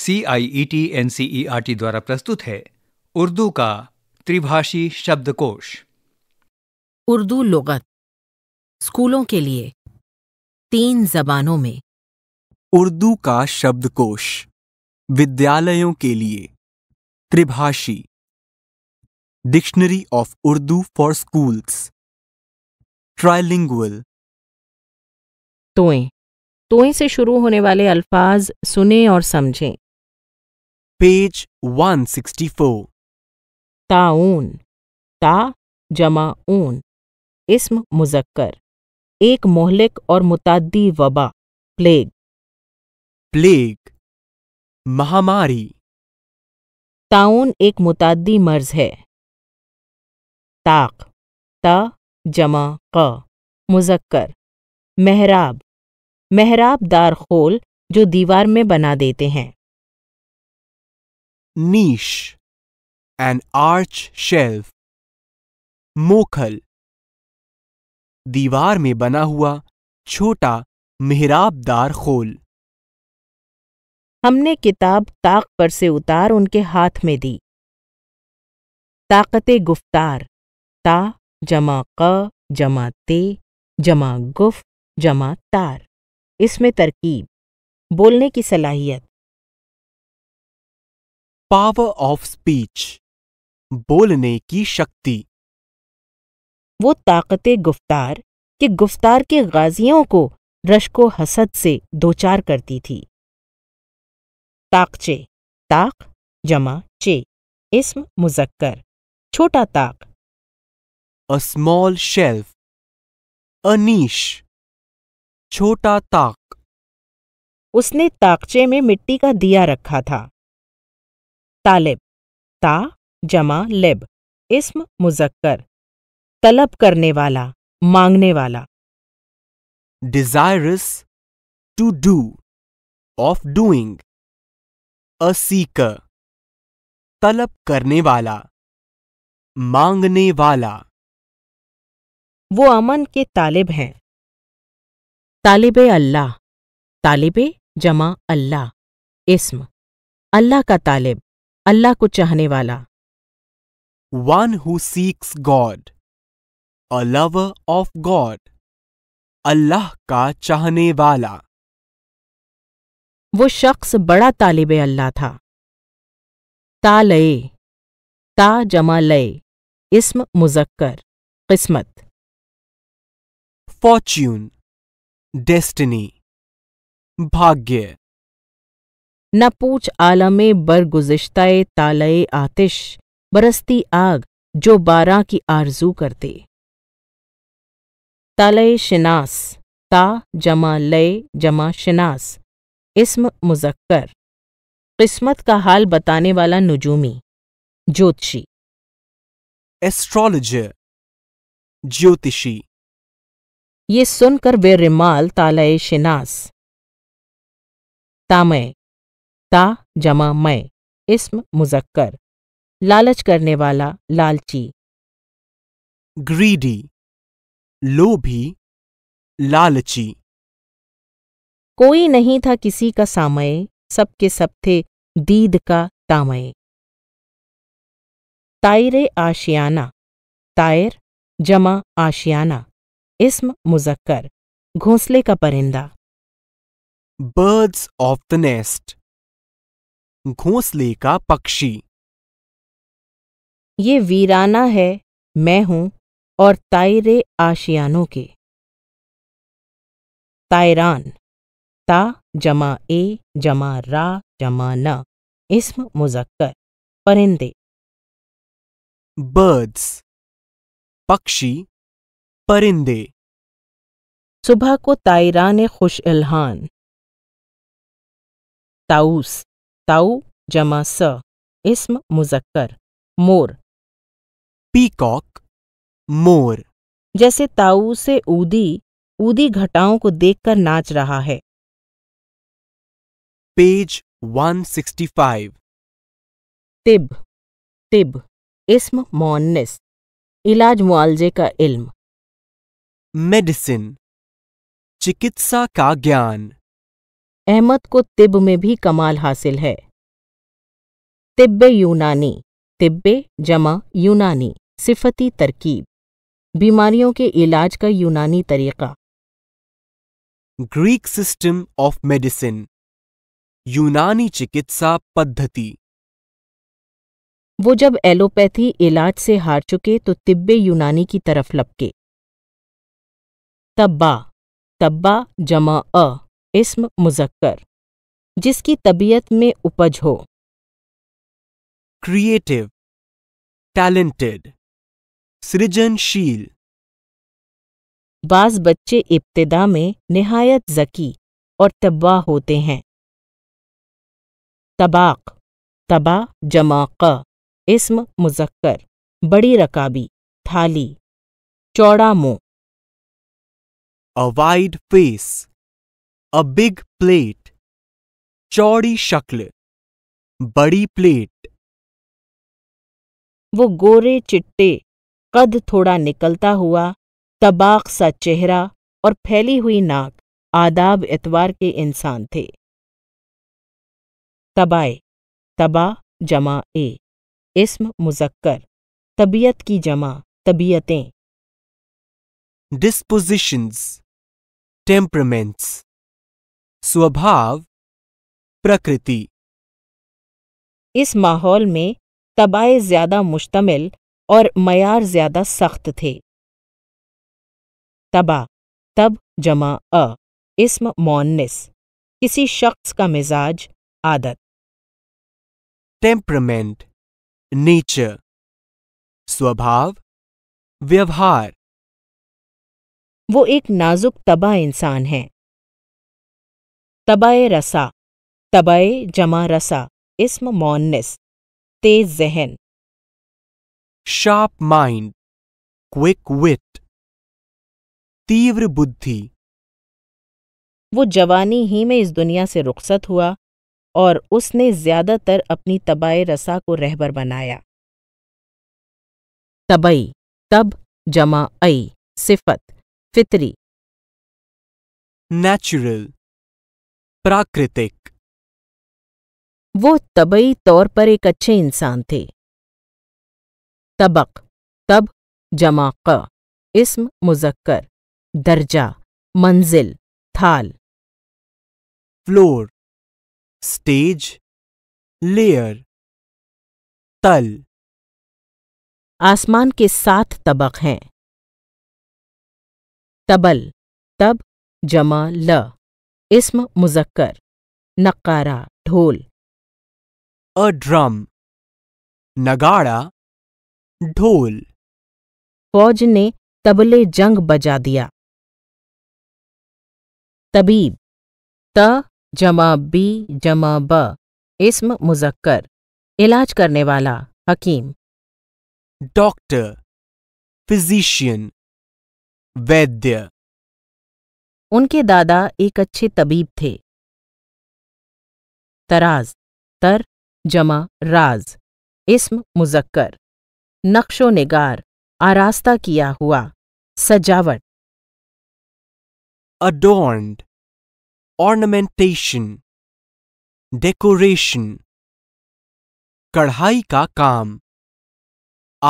C I E T N C E R T द्वारा प्रस्तुत है उर्दू का त्रिभाषी शब्दकोश उर्दू लगत स्कूलों के लिए तीन जबानों में उर्दू का शब्दकोश विद्यालयों के लिए त्रिभाषी dictionary of Urdu for schools trilingual तोएं तोएं से शुरू होने वाले अल्फाज सुने और समझें पेज 164 ताउन ता जमा ऊन इस्म मुजक्कर एक मोहलिक और मुतादी वबा प्लेग प्लेग महामारी ताउन एक मुतादी मर्ज है ताक ता जमा क मुजक्कर मेहराब मेहराब दार खोल जो दीवार में बना देते हैं niche, an arch shelf, मोखल दीवार में बना हुआ छोटा मेहराबदार खोल हमने किताब ताक पर से उतार उनके हाथ में दी ताकत गुफ्तार ता जमा क जमा ते जमा गुफ जमा तार इसमें तरकीब बोलने की सलाहियत पावर ऑफ स्पीच बोलने की शक्ति वो ताकत गुफ्तार कि गुफ्तार के गाजियों को रश्को हसद से दोचार करती थी ताकचे ताक जमा चे इसम मुजक्कर छोटा ताक अ स्मॉल शेल्फ अनीश छोटा ताक उसने ताकचे में मिट्टी का दिया रखा था तालिब ता जमा लिब इस्म मुजक्कर तलब करने वाला मांगने वाला desirous to do of doing a seeker तलब करने वाला मांगने वाला वो अमन के तालिब हैं तालिब अल्लाह तालिब जमा अल्लाह इसम अल्लाह का तालिब अल्लाह को चाहने वाला one who seeks God a lover of God अल्लाह का चाहने वाला वो शख्स बड़ा तालिब अल्लाह था ता लय ता जमा लय इस्म मुजक्कर किस्मत फॉर्च्यून डेस्टिनी भाग्य न पूछ आलम बरगुजश्ता तालय आतिश बरसती आग जो बारा की आरजू करते तालय शिनास ता जमा लय जमा शिनास इस्म मुजक्कर किस्मत का हाल बताने वाला नुजूमी ज्योतिषी एस्ट्रोलॉजर ज्योतिषी ये सुनकर वे रिमाल तालय शिनास तामय ता जमा मैं इसम मुजक्कर लालच करने वाला लालची ग्रीडी लोभी लालची कोई नहीं था किसी का सामय सबके सब थे दीद का तामय तायरे आशियाना तायर जमा आशियाना इस्म मुजक्कर घोंसले का परिंदा बर्ड्स ऑफ द नेस्ट घोंसले का पक्षी ये वीराना है मैं हूं और तायरे आशियानों के तायरान ता जमा ए जमा रा जमा न इसम मुजक्कर परिंदे बर्ड्स पक्षी परिंदे सुबह को तायरान खुश इल्हान ताउस ताऊ जमा स इसम मुजक्कर मोर पीकॉक मोर जैसे ताऊ से ऊदी ऊदी घटाओं को देखकर नाच रहा है पेज 165 तिब तिब इस्म मोन्निस इलाज मुआलजे का इल्म मेडिसिन चिकित्सा का ज्ञान अहमद को तिब में भी कमाल हासिल है तिब्बे यूनानी तिब्बे जमा यूनानी सिफती तरकीब बीमारियों के इलाज का यूनानी तरीका ग्रीक सिस्टम ऑफ मेडिसिन यूनानी चिकित्सा पद्धति वो जब एलोपैथी इलाज से हार चुके तो तिब्बे यूनानी की तरफ लपके तब्बा तब्बा जमा अ इसम मुजक्कर जिसकी तबीयत में उपज हो क्रिएटिव टैलेंटेड सृजनशील बाज बच्चे इब्तदा में नहायत जकी और तब्बा होते हैं तबाक तबा जमाक इसम मुजक्कर बड़ी रकाबी थाली चौड़ा मुंह a wide face a big plate चौड़ी शक्ल बड़ी प्लेट वो गोरे चिट्टे कद थोड़ा निकलता हुआ तबाक सा चेहरा और फैली हुई नाक आदाब एतवार के इंसान थे तबाए तबा जमा ए इसम मुजक्कर तबीयत की जमा तबीयतें डिस्पोजिशंस टेम्परमेंट्स स्वभाव प्रकृति इस माहौल में तबाए ज्यादा मुश्तमिल और मयार ज्यादा सख्त थे तबा तब जमा अ इस्म मोन्निस किसी शख्स का मिजाज आदत टेम्परमेंट नेचर स्वभाव व्यवहार वो एक नाजुक तबा इंसान है तबय रसा तबय जमा रसा इसम मौनस तेज जहन शार्प माइंड क्विक विट तीव्र बुद्धि वो जवानी ही में इस दुनिया से रुखसत हुआ और उसने ज्यादातर अपनी तबाय रसा को रहबर बनाया तबई तब जमा अई सिफत फितरी नेचुरल प्राकृतिक वो तबई तौर पर एक अच्छे इंसान थे तबक तब जमा क इसम मुजक्कर दर्जा मंजिल थाल फ्लोर स्टेज लेयर तल आसमान के सात तबक हैं तबल तब जमा ल इस्म मुजक्कर नकारा ढोल अ ड्रम नगाड़ा ढोल फौज ने तबले जंग बजा दिया तबीब त जमा बी जमा ब इसम मुजक्कर इलाज करने वाला हकीम डॉक्टर फिजिशियन वैद्य उनके दादा एक अच्छे तबीब थे तराज तर जमा राज इस्म मुजक्कर नक्शो निगार आरास्ता किया हुआ सजावट अडोर्ड ऑर्नमेंटेशन डेकोरेशन कढ़ाई का काम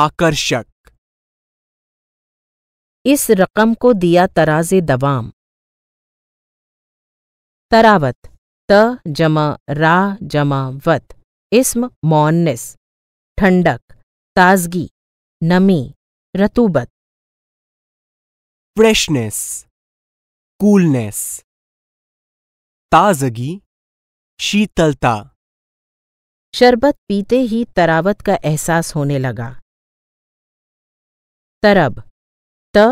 आकर्षक इस रकम को दिया तराज दवाम तरावत त जमा रा जमा वत इस्म मौनिस ठंडक ताजगी नमी रतुबत फ्रेशनेस कूलनेस ताजगी शीतलता शरबत पीते ही तरावत का एहसास होने लगा तरब त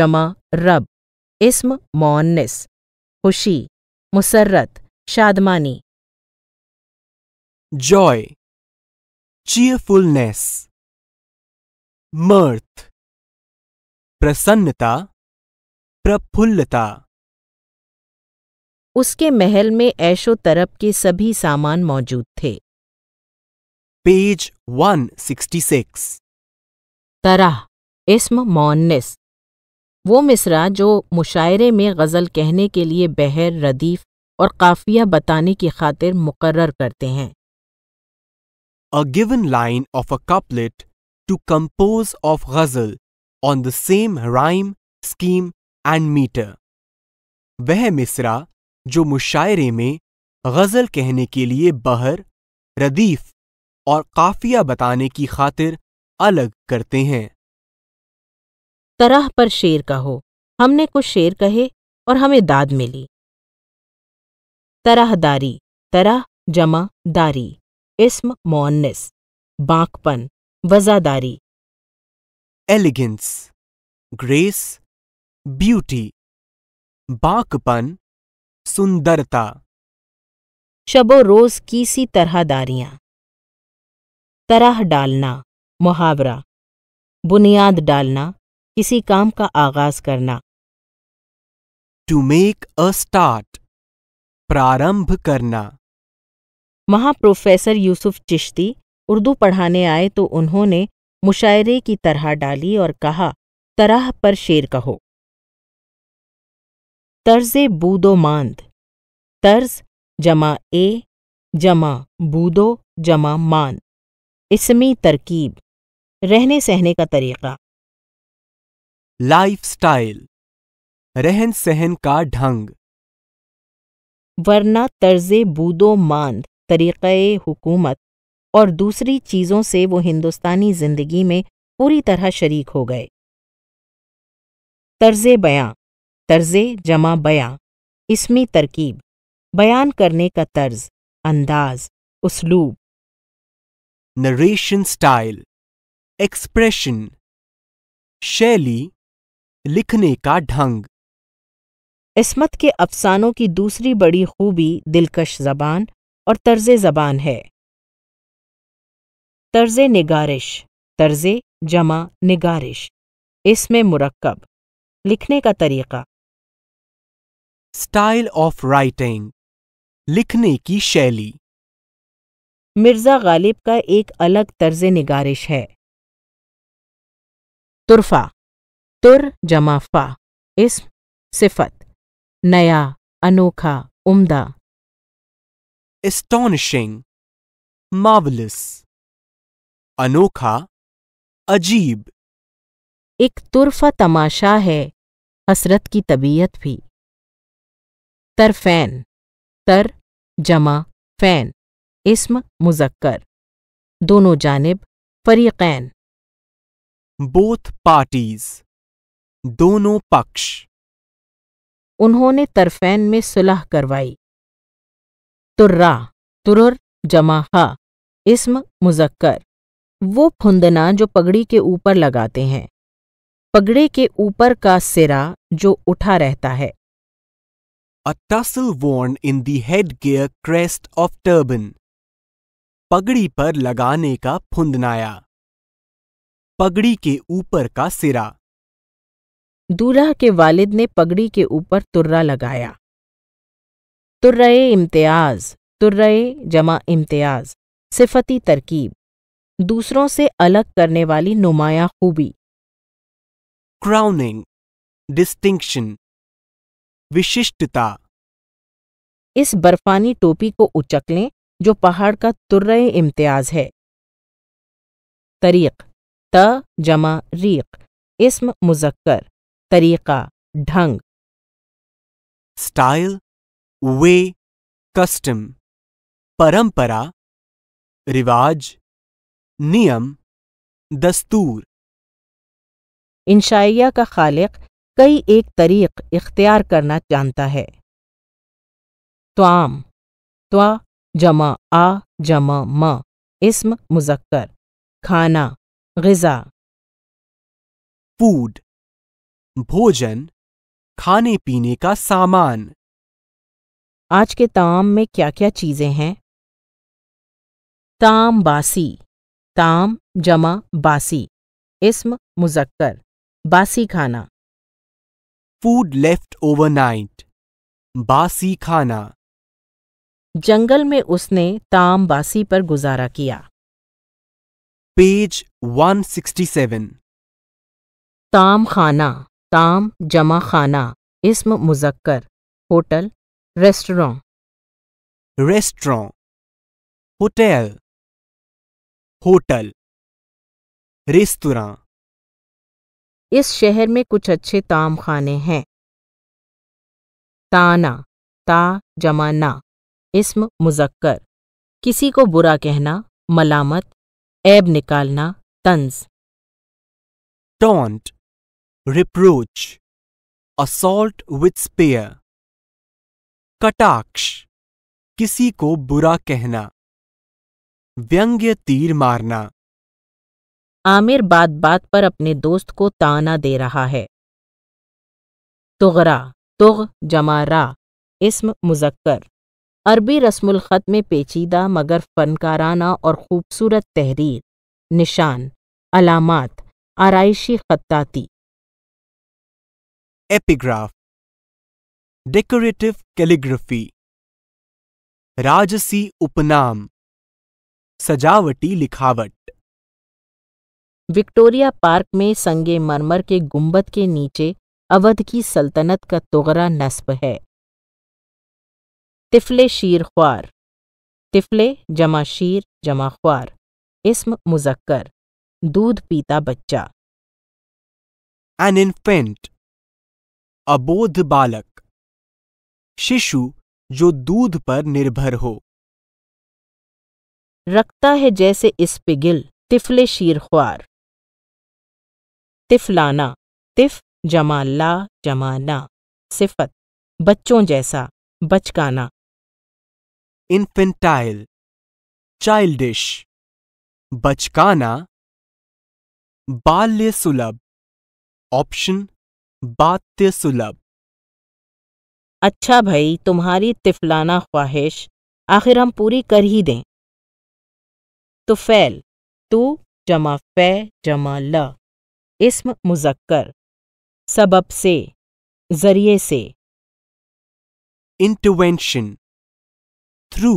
जमा रब इस्म मौनिस खुशी मुसर्रत शादमानी जॉय cheerfulness, मर्थ प्रसन्नता प्रफुल्लता उसके महल में ऐशो तरप के सभी सामान मौजूद थे पेज 166 तरह इसम मौनस वो मिसरा जो मुशायरे में गज़ल कहने के लिए बहर रदीफ और काफिया बताने की खातिर मुकर करते हैं a given line of a couplet to compose of ghazal on the same rhyme scheme and metre वह मिसरा जो मुशायरे में गज़ल कहने के लिए बहर रदीफ और काफिया बताने की खातिर अलग करते हैं तरह पर शेर कहो हमने कुछ शेर कहे और हमें दाद मिली तरहदारी तरह जमा दारी इसम मोन्निस बांकपन वजादारी एलिगेंस ग्रेस ब्यूटी बांकपन सुंदरता शबो रोज की सी दारियां तरह डालना मुहावरा बुनियाद डालना किसी काम का आगाज करना टू मेक अ स्टार्ट प्रारंभ करना वहां प्रोफेसर यूसुफ चिश्ती उर्दू पढ़ाने आए तो उन्होंने मुशायरे की तरह डाली और कहा तरह पर शेर कहो तर्ज बूदो मांद तर्ज जमा ए जमा बूदो जमा मान इसमी तरकीब रहने सहने का तरीक़ा लाइफस्टाइल रहन सहन का ढंग वरना तर्ज बूदो मांद तरीके हुकूमत और दूसरी चीज़ों से वो हिंदुस्तानी ज़िंदगी में पूरी तरह शरीक हो गए तर्ज बयां तर्ज जमा बयां इसमी तरकीब बयान करने का तर्ज अंदाज उसलूब नरेशन स्टाइल एक्सप्रेशन शैली लिखने का ढंग इसमत के अफसानों की दूसरी बड़ी खूबी दिलकश जबान और तर्ज जबान है तर्ज निगारिश तर्ज जमा निगारिश इसमें मुरक्कब लिखने का तरीका स्टाइल ऑफ राइटिंग लिखने की शैली मिर्जा गालिब का एक अलग तर्ज निगारिश है तुरफा तुर जमाफा इसम सिफत नया अनोखा उम्दा एस्टोनिशिंग मावलिस अनोखा अजीब एक तुरफा तमाशा है हसरत की तबीयत भी तरफैन तर जमा फैन इसम मुजक्कर दोनों जानब फरीकैन बोथ पार्टीज दोनों पक्ष उन्होंने तरफेन में सुलह करवाई तुर्रा तुरर जमा हा इसम मुजक्कर वो फुंदना जो पगड़ी के ऊपर लगाते हैं पगड़े के ऊपर का सिरा जो उठा रहता है A worn in the head headgear crest of turban पगड़ी पर लगाने का फुंदनाया पगड़ी के ऊपर का सिरा दूल्हा के वालिद ने पगड़ी के ऊपर तुर्रा लगाया तुर्रे इम्तियाज तुर्रे जमा इम्तियाज सिफती तरकीब दूसरों से अलग करने वाली नुमाया खूबी क्राउनिंग डिस्टिंक्शन विशिष्टता इस बर्फानी टोपी को उचक लें जो पहाड़ का तुर्रे इम्तियाज है तरीक त जमा रीक इसम मुजक्कर तरीका ढंग स्टाइल वे कस्टम परंपरा रिवाज नियम दस्तूर इंशाइया का खालिक कई एक तरीक इख्तियार करना जानता है त्वाम त्वा जमा आ जमा म इसम मुजक्कर खाना गज़ा फूड भोजन खाने पीने का सामान आज के ताम में क्या क्या चीजें हैं ताम बासी ताम जमा बासी इसम मुजक्कर बासी खाना फूड लेफ्ट ओवरनाइट बासी खाना जंगल में उसने ताम बासी पर गुजारा किया पेज 167 ताम खाना ताम जमा खाना इसम मुजक्कर होटल रेस्टोरों रेस्टोरों होटल होटल रेस्तरा इस शहर में कुछ अच्छे ताम खाने हैं ताना ता जमा ना इसम मुजक्कर किसी को बुरा कहना मलामत ऐब निकालना तंज taunt reproach, assault with spear, कटाक्ष किसी को बुरा कहना व्यंग्य तीर मारना आमिर बात बात पर अपने दोस्त को ताना दे रहा है तुगरा तुग जमा रा इसम मुजक्कर अरबी रस्मुल ख़त में पेचीदा मगर फनकाराना और खूबसूरत तहरीर निशान अलामत आरइशी खत्ताती एपिग्राफ डेकोरेटिव कैलिग्राफी राजसी उपनाम सजावटी लिखावट विक्टोरिया पार्क में संगे मरमर के गुंबद के नीचे अवध की सल्तनत का तोगरा नस्ब है तिफले शीर ख्वार तिफले जमा शीर जमा ख्वार इसम मुजक्कर दूध पीता बच्चा एन इन्फेंट अबोध बालक शिशु जो दूध पर निर्भर हो रखता है जैसे इस पिगिल तिफले शीरख्वार तिफलाना तिफ जमा ला जमाना सिफत बच्चों जैसा बचकाना इन्फेंटाइल चाइल्डिश बचकाना बाल्य सुलभ ऑप्शन बात्य सुलभ अच्छा भाई तुम्हारी तिफलाना ख्वाहिश आखिर हम पूरी कर ही दें तो फैल तू जमा फै जमा ल इसम मुजक्कर सबब से जरिए से इंटरवेंशन थ्रू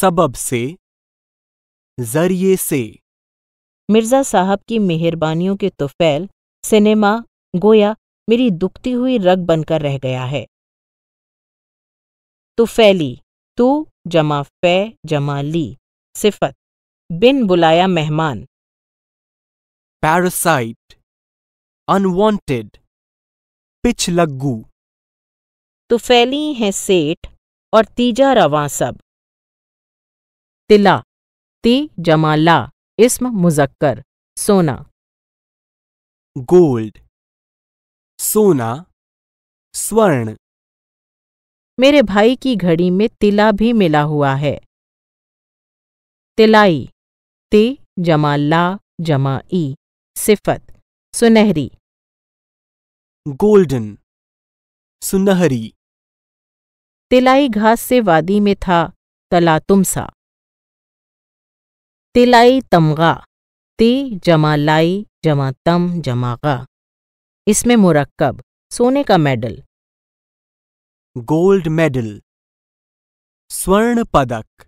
सबब से जरिए से मिर्ज़ा साहब की मेहरबानियों के तुफैल तो सिनेमा गोया मेरी दुखती हुई रग बनकर रह गया है तो फैली तू जमा फै जमा ली सिफत बिन बुलाया मेहमान पैरासाइट अनवांटेड पिछ लग्गू तो फैली है सेठ और तीजा रवा सब तिला ती जमाला इसम मुजक्कर सोना गोल्ड सोना स्वर्ण मेरे भाई की घड़ी में तिला भी मिला हुआ है तिलाई ते जमा ला जमा ई सिफत सुनहरी गोल्डन सुनहरी तिलाई घास से वादी में था तला तुमसा तिलाई तमगा ते जमा लाई जमा तम जमा गा इसमें मुरक्कब सोने का मेडल गोल्ड मेडल स्वर्ण पदक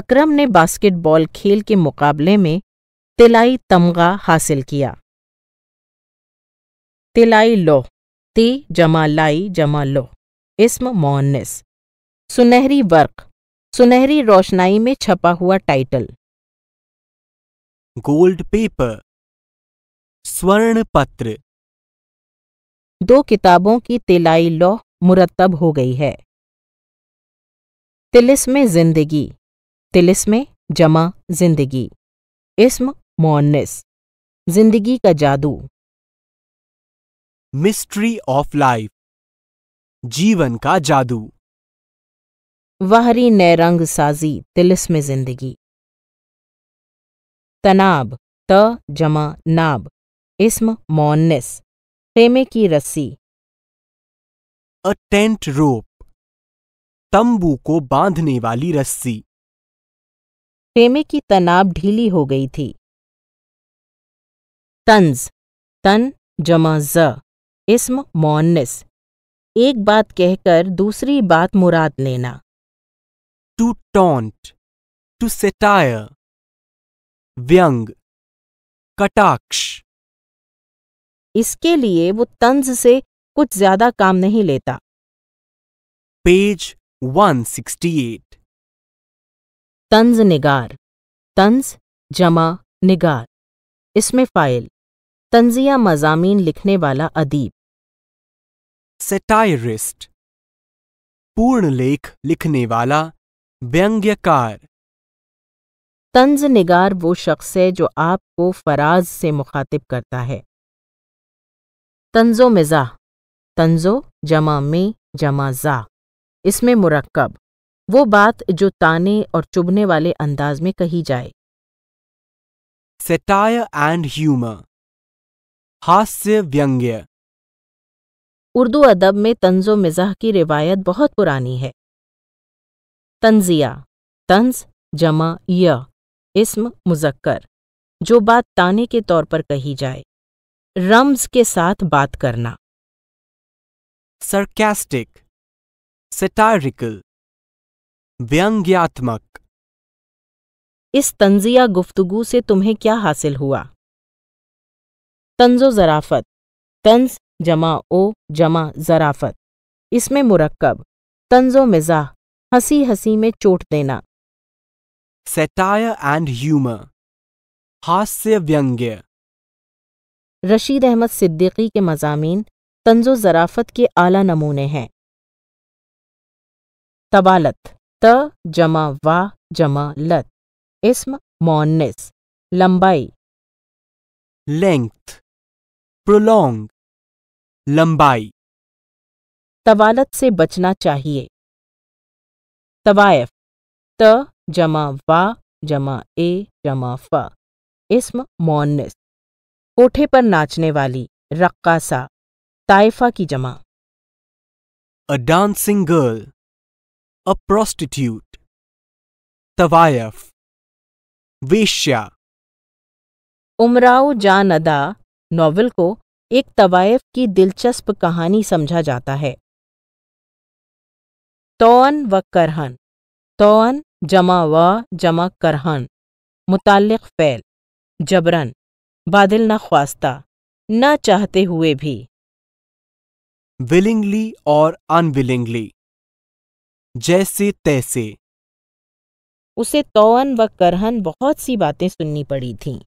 अकरम ने बास्केटबॉल खेल के मुकाबले में तिलाई तमगा हासिल किया तिलाई लो ते जमा लाई जमा लो इसम मोहन्निस सुनहरी वर्क सुनहरी रोशनाई में छपा हुआ टाइटल गोल्ड पेपर स्वर्ण पत्र दो किताबों की तिलाई लौह मुरतब हो गई है तिलिस्म जिंदगी तिलिस्म जमा जिंदगी इसम मोनिस जिंदगी का जादू मिस्ट्री ऑफ लाइफ जीवन का जादू वाहरी नैरंग साजी तिलिस्म जिंदगी तनाब त जमा नाब इसम मोन्निस खेमे की रस्सी अ टेंट रोप तंबू को बांधने वाली रस्सी खेमे की तनाब ढीली हो गई थी तंज तन जमा ज इसम मौनिस एक बात कहकर दूसरी बात मुराद लेना टू टॉन्ट टू सेटायर व्यंग कटाक्ष इसके लिए वो तंज से कुछ ज्यादा काम नहीं लेता पेज 168 तंज निगार तंज जमा निगार इसमें फाइल तंजिया मजामीन लिखने वाला अदीब सेटायरिस्ट पूर्ण लेख लिखने वाला व्यंग्यकार तंज निगार वो शख्स है जो आपको फराज से मुखातिब करता है तंजो मिजा तंजो जमा में जमा जा इसमें मुरक्कब वो बात जो ताने और चुभने वाले अंदाज में कही जाए सेटायर एंड ह्यूमर हास्य व्यंग्य उर्दू अदब में तंजो मिजाह की रिवायत बहुत पुरानी है तंजिया तंज जमा य इस्म मुजक्कर जो बात ताने के तौर पर कही जाए रम्स के साथ बात करना sarcastic, satirical, व्यंग्यात्मक इस तंजिया गुफ्तगु से तुम्हें क्या हासिल हुआ तंजो जराफत तंज जमा ओ जमा जराफत इसमें मुरक्कब तंजो मिजाह हंसी हंसी में चोट देना सेटायर एंड ह्यूमर हास्य व्यंग्य रशीद अहमद सिद्दीकी के मजामीन तंजो ज़राफ़त के आला नमूने हैं तबालत त जमा वा जमा लत इसम मोनिस लंबाई लेंथ प्रोलोंग लंबाई तवालत से बचना चाहिए तवायफ त जमा वा जमा ए जमा फ इस्म मोन्नस कोठे पर नाचने वाली रक्कासा ताइफा की जमा a dancing girl a prostitute तवायफ वेश्या उमराव जान अदा नॉवल को एक तवायफ की दिलचस्प कहानी समझा जाता है तौन व करहन तौन जमा व जमा करहन मुतक़ फ़ैल जबरन बादल ना ख्वास्ता ना चाहते हुए भी विलिंगली और अनविलिंगली जैसे तैसे उसे तोअन व करहन बहुत सी बातें सुननी पड़ी थीं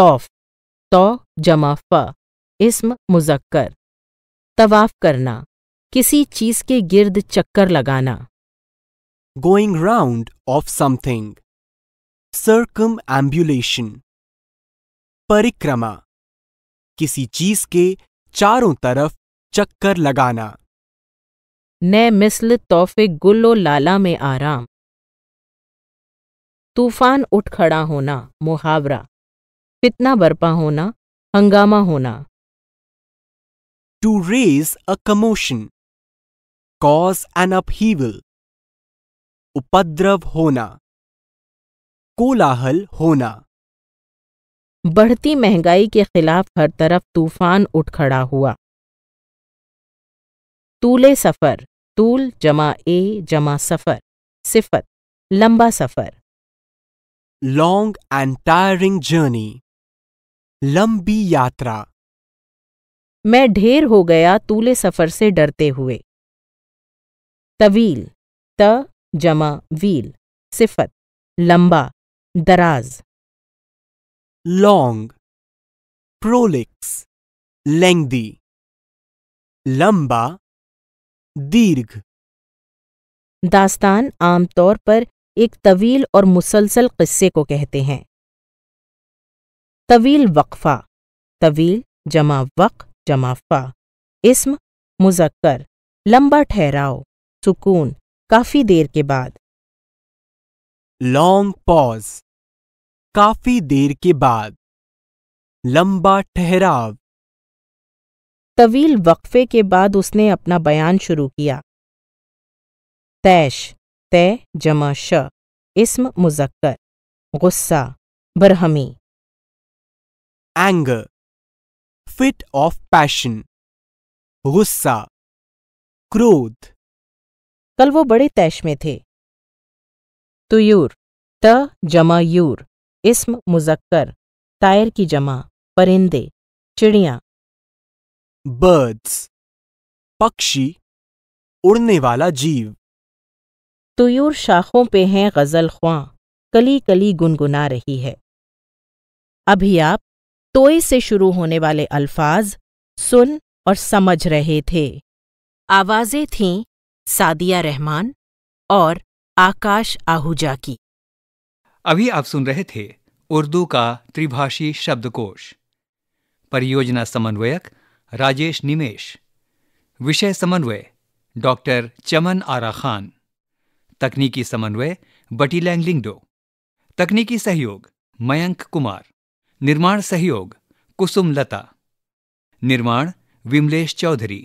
तोफ तो फ इसम मुजक्कर तवाफ करना किसी चीज़ के गिर्द चक्कर लगाना going round of something. Circumambulation. परिक्रमा किसी चीज के चारों तरफ चक्कर लगाना ने मिसल तोहफे गुल्लो लाला में आराम तूफान उठ खड़ा होना मुहावरा फितना बर्पा होना हंगामा होना to raise a commotion cause an upheaval उपद्रव होना कोलाहल होना बढ़ती महंगाई के खिलाफ हर तरफ तूफान उठ खड़ा हुआ तूले सफर तूल जमा ए जमा सफर सिफत लंबा सफर लॉन्ग एंड टायरिंग जर्नी लंबी यात्रा मैं ढेर हो गया तूले सफर से डरते हुए तवील त जमा वील सिफत लंबा दराज लॉन्ग प्रोलिक्स लेंगदी लंबा दीर्घ दास्तान आमतौर पर एक तवील और मुसलसल किस्से को कहते हैं तवील वक्फा तवील जमा वक़ जमा फ़ा इसम मुजक्कर लंबा ठहराओ सुकून काफी देर के बाद लॉन्ग पॉज काफी देर के बाद लंबा ठहराव तवील वक्फे के बाद उसने अपना बयान शुरू किया तैश तय जमा श इसम मुजक्कर गुस्सा बरहमी एंगर फिट ऑफ पैशन गुस्सा क्रोध कल वो बड़े तैश में थे तुयूर त जमा यूर इस्म मुजक्कर तायर की जमा परिंदे चिड़िया बर्ड्स पक्षी उड़ने वाला जीव तुयूर शाखों पे हैं गजल ख्वां कली कली गुनगुना रही है अभी आप तोय से शुरू होने वाले अल्फाज सुन और समझ रहे थे आवाज़ें थीं सादिया रहमान और आकाश आहूजा की अभी आप सुन रहे थे उर्दू का त्रिभाषी शब्दकोश परियोजना समन्वयक राजेश निमेश विषय समन्वय डॉक्टर चमन आरा खान तकनीकी समन्वय बटी लैंगलिंगडो तकनीकी सहयोग मयंक कुमार निर्माण सहयोग कुसुम लता निर्माण विमलेश चौधरी